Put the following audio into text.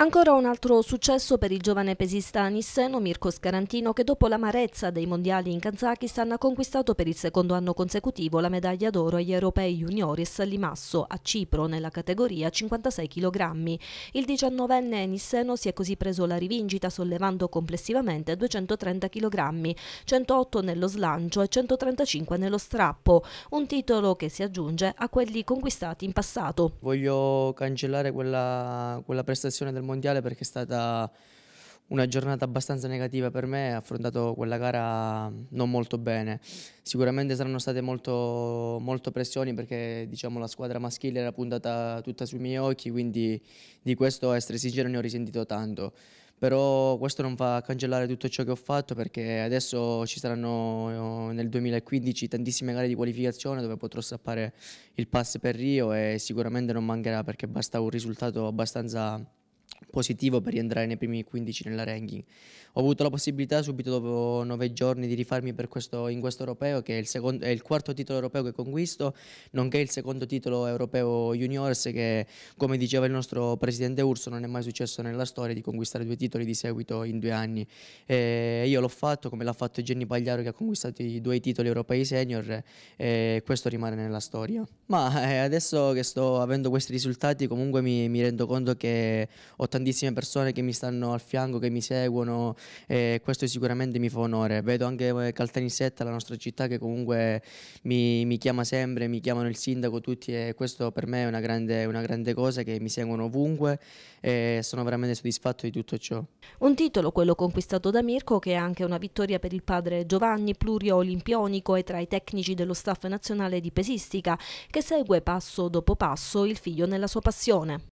Ancora un altro successo per il giovane pesista nisseno Mirko Scarantino che dopo l'amarezza dei mondiali in Kazakistan ha conquistato per il secondo anno consecutivo la medaglia d'oro agli europei juniores a Limasso a Cipro nella categoria 56 kg. Il diciannovenne nisseno si è così preso la rivincita sollevando complessivamente 230 kg, 108 nello slancio e 135 nello strappo, un titolo che si aggiunge a quelli conquistati in passato. Voglio cancellare quella, quella prestazione del mondiale perché è stata una giornata abbastanza negativa per me, ho affrontato quella gara non molto bene. Sicuramente saranno state molto, molto pressioni perché diciamo, la squadra maschile era puntata tutta sui miei occhi, quindi di questo essere sincero ne ho risentito tanto. Però questo non fa cancellare tutto ciò che ho fatto perché adesso ci saranno eh, nel 2015 tantissime gare di qualificazione dove potrò strappare il pass per Rio e sicuramente non mancherà perché basta un risultato abbastanza positivo per rientrare nei primi 15 nella ranking. Ho avuto la possibilità subito dopo 9 giorni di rifarmi per questo, in questo europeo che è il, secondo, è il, quarto titolo europeo che conquisto, nonché il secondo titolo europeo juniors che come diceva il nostro presidente Urso non è mai successo nella storia di conquistare due titoli di seguito in due anni. E io l'ho fatto come l'ha fatto Jenny Pagliaro che ha conquistato i due titoli europei senior e questo rimane nella storia. Ma eh, adesso che sto avendo questi risultati comunque mi, mi rendo conto che ho tantissime persone che mi stanno al fianco, che mi seguono e questo sicuramente mi fa onore. Vedo anche eh, Caltanissetta, la nostra città, che comunque mi, mi chiama sempre, mi chiamano il sindaco tutti e questo per me è una grande, una grande cosa che mi seguono ovunque e sono veramente soddisfatto di tutto ciò. Un titolo, quello conquistato da Mirko, che è anche una vittoria per il padre Giovanni, plurio olimpionico e tra i tecnici dello staff nazionale di pesistica, che segue passo dopo passo il figlio nella sua passione.